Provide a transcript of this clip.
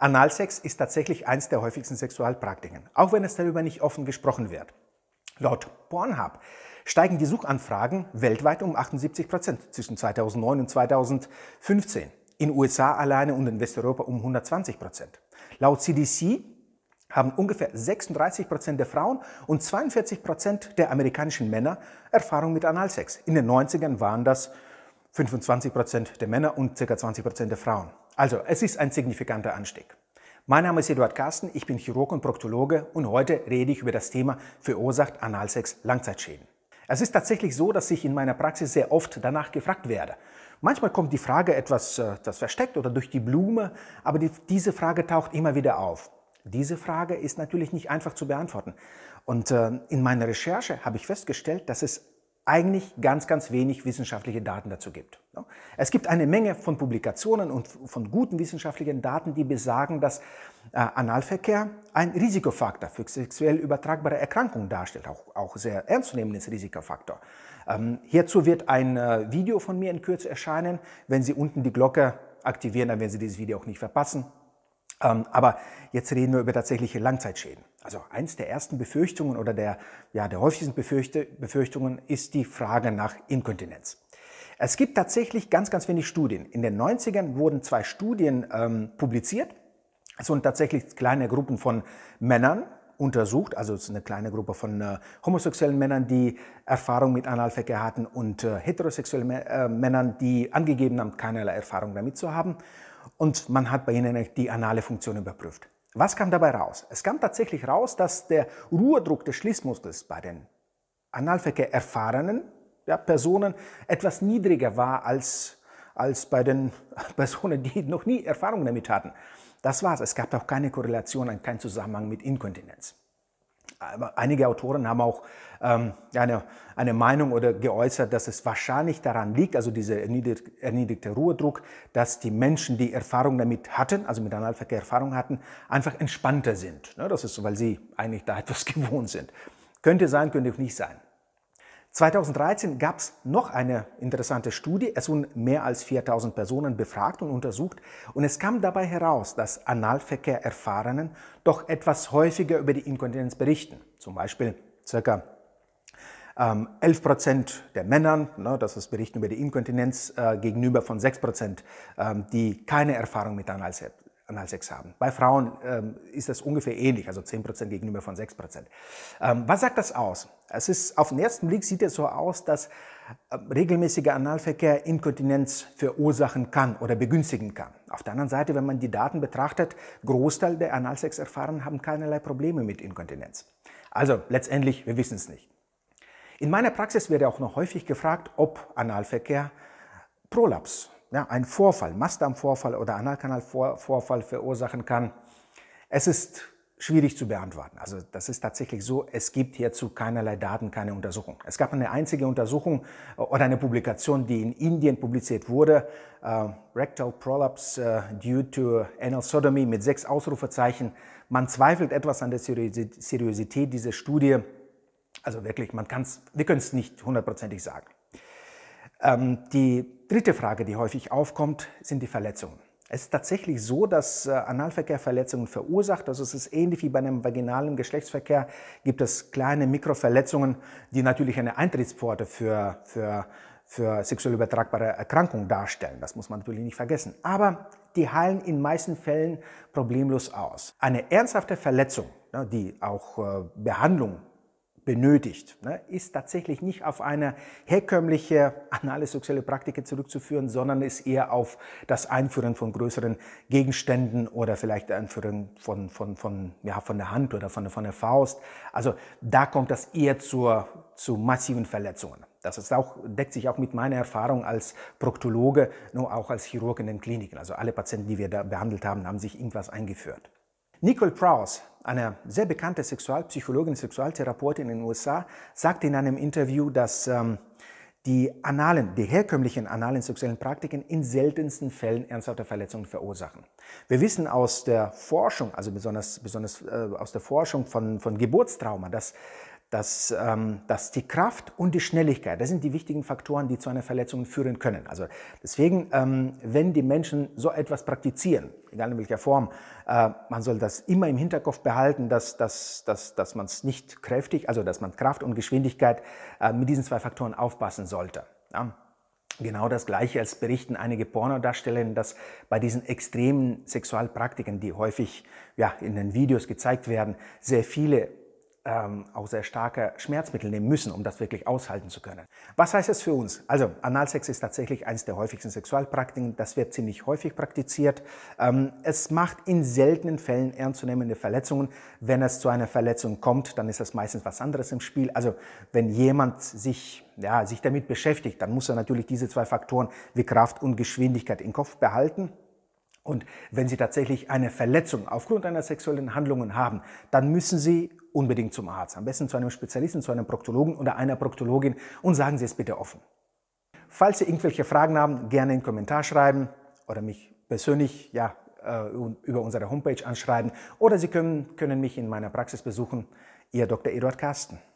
Analsex ist tatsächlich eins der häufigsten Sexualpraktiken, auch wenn es darüber nicht offen gesprochen wird. Laut Pornhub steigen die Suchanfragen weltweit um 78 Prozent zwischen 2009 und 2015. In USA alleine und in Westeuropa um 120 Prozent. Laut CDC haben ungefähr 36 Prozent der Frauen und 42 Prozent der amerikanischen Männer Erfahrung mit Analsex. In den 90ern waren das 25 Prozent der Männer und ca. 20 Prozent der Frauen. Also, es ist ein signifikanter Anstieg. Mein Name ist Eduard Karsten, ich bin Chirurg und Proktologe und heute rede ich über das Thema verursacht Analsex Langzeitschäden. Es ist tatsächlich so, dass ich in meiner Praxis sehr oft danach gefragt werde. Manchmal kommt die Frage etwas, äh, das versteckt oder durch die Blume, aber die, diese Frage taucht immer wieder auf. Diese Frage ist natürlich nicht einfach zu beantworten. Und äh, in meiner Recherche habe ich festgestellt, dass es eigentlich ganz, ganz wenig wissenschaftliche Daten dazu gibt. Es gibt eine Menge von Publikationen und von guten wissenschaftlichen Daten, die besagen, dass äh, Analverkehr ein Risikofaktor für sexuell übertragbare Erkrankungen darstellt, auch, auch sehr ernstzunehmendes Risikofaktor. Ähm, hierzu wird ein äh, Video von mir in Kürze erscheinen. Wenn Sie unten die Glocke aktivieren, dann werden Sie dieses Video auch nicht verpassen. Ähm, aber jetzt reden wir über tatsächliche Langzeitschäden. Also eins der ersten Befürchtungen oder der, ja, der häufigsten Befürchtungen ist die Frage nach Inkontinenz. Es gibt tatsächlich ganz, ganz wenig Studien. In den 90ern wurden zwei Studien ähm, publiziert. Es wurden tatsächlich kleine Gruppen von Männern untersucht, also es ist eine kleine Gruppe von äh, homosexuellen Männern, die Erfahrung mit Analverkehr hatten und äh, heterosexuellen äh, Männern, die angegeben haben, keinerlei Erfahrung damit zu haben und man hat bei ihnen die anale Funktion überprüft. Was kam dabei raus? Es kam tatsächlich raus, dass der Ruhedruck des Schließmuskels bei den Analverkehr erfahrenen ja, Personen etwas niedriger war als, als bei den Personen, die noch nie Erfahrung damit hatten. Das war's. Es gab auch keine Korrelation, kein Zusammenhang mit Inkontinenz. Einige Autoren haben auch ähm, eine, eine Meinung oder geäußert, dass es wahrscheinlich daran liegt, also dieser erniedrig, erniedrigte Ruhedruck, dass die Menschen, die Erfahrung damit hatten, also mit Analverkehr Erfahrung hatten, einfach entspannter sind. Ne, das ist so, weil sie eigentlich da etwas gewohnt sind. Könnte sein, könnte auch nicht sein. 2013 gab es noch eine interessante Studie. Es wurden mehr als 4000 Personen befragt und untersucht und es kam dabei heraus, dass Analverkehr Erfahrenen doch etwas häufiger über die Inkontinenz berichten. Zum Beispiel circa 11 ähm, Prozent der Männern, ne, das ist Berichten über die Inkontinenz, äh, gegenüber von 6 Prozent, ähm, die keine Erfahrung mit Analverkehr mal 6 haben. Bei Frauen ähm, ist das ungefähr ähnlich, also 10% gegenüber von 6%. Ähm, was sagt das aus? Es ist, auf den ersten Blick sieht es so aus, dass ähm, regelmäßiger Analverkehr Inkontinenz verursachen kann oder begünstigen kann. Auf der anderen Seite, wenn man die Daten betrachtet, Großteil der Analsex-Erfahrenen haben keinerlei Probleme mit Inkontinenz. Also letztendlich, wir wissen es nicht. In meiner Praxis werde auch noch häufig gefragt, ob Analverkehr Prolaps ja, ein Vorfall, Mastdarmvorfall oder Analkanalvorfall verursachen kann, es ist schwierig zu beantworten. Also das ist tatsächlich so, es gibt hierzu keinerlei Daten, keine Untersuchung. Es gab eine einzige Untersuchung äh, oder eine Publikation, die in Indien publiziert wurde, äh, Rectal Prolapse äh, due to Anal Sodomy mit sechs Ausrufezeichen. Man zweifelt etwas an der Seriosität dieser Studie. Also wirklich, man kann's, wir können es nicht hundertprozentig sagen. Ähm, die dritte Frage, die häufig aufkommt, sind die Verletzungen. Es ist tatsächlich so, dass äh, Analverkehr Verletzungen verursacht. Also es ist ähnlich wie bei einem vaginalen Geschlechtsverkehr, gibt es kleine Mikroverletzungen, die natürlich eine Eintrittspforte für, für, für sexuell übertragbare Erkrankungen darstellen. Das muss man natürlich nicht vergessen. Aber die heilen in meisten Fällen problemlos aus. Eine ernsthafte Verletzung, ne, die auch äh, Behandlung benötigt. Ne, ist tatsächlich nicht auf eine herkömmliche anale sexuelle Praktik zurückzuführen, sondern ist eher auf das Einführen von größeren Gegenständen oder vielleicht Einführen von, von, von, ja, von der Hand oder von, von der Faust. Also da kommt das eher zur, zu massiven Verletzungen. Das ist auch, deckt sich auch mit meiner Erfahrung als Proktologe, nur auch als Chirurg in den Kliniken. Also alle Patienten, die wir da behandelt haben, haben sich irgendwas eingeführt. Nicole Prowse, eine sehr bekannte Sexualpsychologin, Sexualtherapeutin in den USA, sagte in einem Interview, dass ähm, die analen, die herkömmlichen analen sexuellen Praktiken in seltensten Fällen ernsthafte Verletzungen verursachen. Wir wissen aus der Forschung, also besonders, besonders äh, aus der Forschung von, von Geburtstrauma, dass dass, ähm, dass die Kraft und die Schnelligkeit, das sind die wichtigen Faktoren, die zu einer Verletzung führen können. Also deswegen, ähm, wenn die Menschen so etwas praktizieren, egal in welcher Form, äh, man soll das immer im Hinterkopf behalten, dass, dass, dass, dass man es nicht kräftig, also dass man Kraft und Geschwindigkeit äh, mit diesen zwei Faktoren aufpassen sollte. Ja? Genau das Gleiche als berichten einige Pornodarstellerinnen, dass bei diesen extremen Sexualpraktiken, die häufig ja, in den Videos gezeigt werden, sehr viele ähm, auch sehr starke Schmerzmittel nehmen müssen, um das wirklich aushalten zu können. Was heißt das für uns? Also Analsex ist tatsächlich eines der häufigsten Sexualpraktiken. Das wird ziemlich häufig praktiziert. Ähm, es macht in seltenen Fällen ernstzunehmende Verletzungen. Wenn es zu einer Verletzung kommt, dann ist das meistens was anderes im Spiel. Also wenn jemand sich ja, sich damit beschäftigt, dann muss er natürlich diese zwei Faktoren wie Kraft und Geschwindigkeit im Kopf behalten. Und wenn Sie tatsächlich eine Verletzung aufgrund einer sexuellen Handlung haben, dann müssen Sie unbedingt zum Arzt, am besten zu einem Spezialisten, zu einem Proktologen oder einer Proktologin und sagen Sie es bitte offen. Falls Sie irgendwelche Fragen haben, gerne einen Kommentar schreiben oder mich persönlich ja, äh, über unsere Homepage anschreiben oder Sie können, können mich in meiner Praxis besuchen. Ihr Dr. Eduard Karsten.